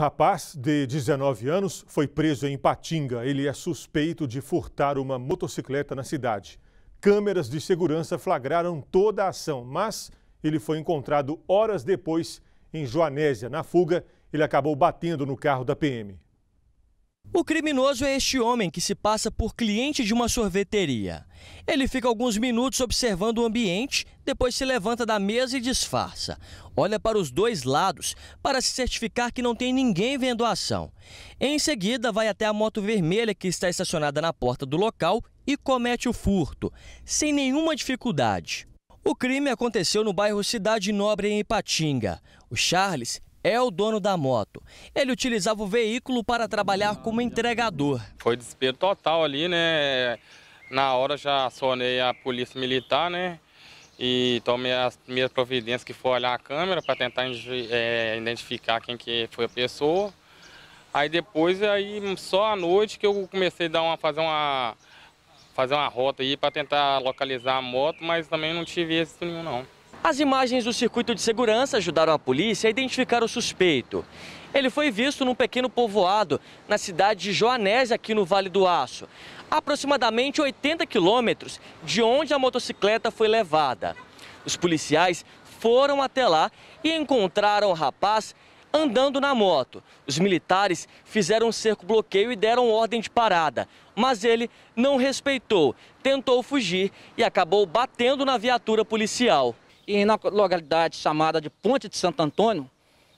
Rapaz de 19 anos foi preso em Patinga. Ele é suspeito de furtar uma motocicleta na cidade. Câmeras de segurança flagraram toda a ação, mas ele foi encontrado horas depois em Joanésia. Na fuga, ele acabou batendo no carro da PM. O criminoso é este homem que se passa por cliente de uma sorveteria. Ele fica alguns minutos observando o ambiente, depois se levanta da mesa e disfarça. Olha para os dois lados para se certificar que não tem ninguém vendo a ação. Em seguida, vai até a moto vermelha que está estacionada na porta do local e comete o furto, sem nenhuma dificuldade. O crime aconteceu no bairro Cidade Nobre, em Ipatinga. O Charles é o dono da moto. Ele utilizava o veículo para trabalhar como entregador. Foi desespero total ali, né? Na hora já acionei a polícia militar, né? E tomei as minhas providências que foi olhar a câmera para tentar é, identificar quem que foi a pessoa. Aí depois, aí só à noite que eu comecei a dar uma, fazer uma fazer uma rota aí para tentar localizar a moto, mas também não tive êxito nenhum não. As imagens do circuito de segurança ajudaram a polícia a identificar o suspeito. Ele foi visto num pequeno povoado na cidade de Joanese, aqui no Vale do Aço, aproximadamente 80 quilômetros de onde a motocicleta foi levada. Os policiais foram até lá e encontraram o rapaz andando na moto. Os militares fizeram um cerco-bloqueio e deram ordem de parada, mas ele não respeitou, tentou fugir e acabou batendo na viatura policial e na localidade chamada de Ponte de Santo Antônio,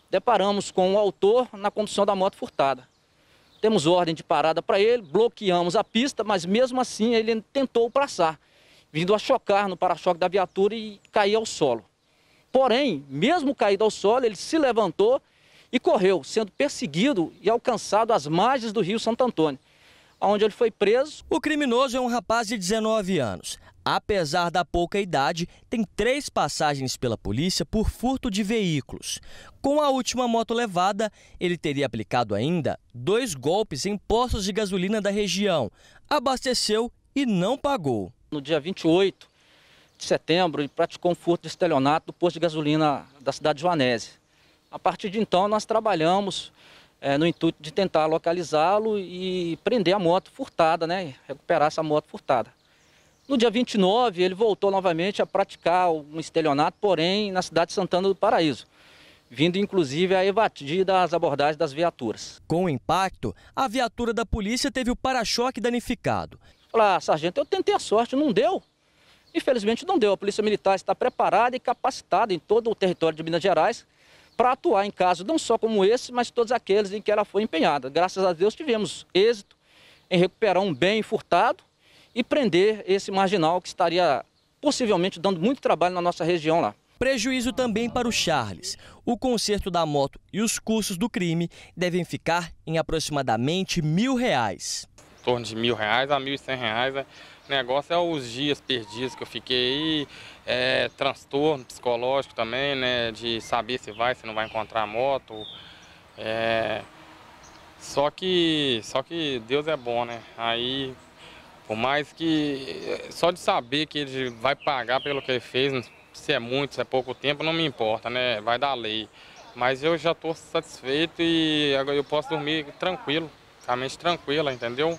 deparamos com o autor na condução da moto furtada. Temos ordem de parada para ele, bloqueamos a pista, mas mesmo assim ele tentou passar, vindo a chocar no para-choque da viatura e cair ao solo. Porém, mesmo caído ao solo, ele se levantou e correu, sendo perseguido e alcançado às margens do Rio Santo Antônio, onde ele foi preso. O criminoso é um rapaz de 19 anos. Apesar da pouca idade, tem três passagens pela polícia por furto de veículos. Com a última moto levada, ele teria aplicado ainda dois golpes em postos de gasolina da região. Abasteceu e não pagou. No dia 28 de setembro, ele praticou um furto de estelionato do posto de gasolina da cidade de Joanese. A partir de então, nós trabalhamos é, no intuito de tentar localizá-lo e prender a moto furtada, né? recuperar essa moto furtada. No dia 29, ele voltou novamente a praticar um estelionato, porém na cidade de Santana do Paraíso, vindo inclusive a evadir das abordagens das viaturas. Com o impacto, a viatura da polícia teve o para-choque danificado. Olá, sargento, eu tentei a sorte, não deu. Infelizmente não deu. A Polícia Militar está preparada e capacitada em todo o território de Minas Gerais para atuar em casos não só como esse, mas todos aqueles em que ela foi empenhada. Graças a Deus tivemos êxito em recuperar um bem furtado e prender esse marginal que estaria possivelmente dando muito trabalho na nossa região lá. Prejuízo também para o Charles. O conserto da moto e os custos do crime devem ficar em aproximadamente mil reais. Em torno de mil reais a mil e cem reais. Né? O negócio é os dias perdidos que eu fiquei aí, é, transtorno psicológico também, né? De saber se vai, se não vai encontrar a moto. É... Só que, só que Deus é bom, né? Aí por mais que só de saber que ele vai pagar pelo que ele fez, se é muito, se é pouco tempo, não me importa, né? Vai dar lei. Mas eu já estou satisfeito e agora eu posso dormir tranquilo, com a mente tranquila, entendeu?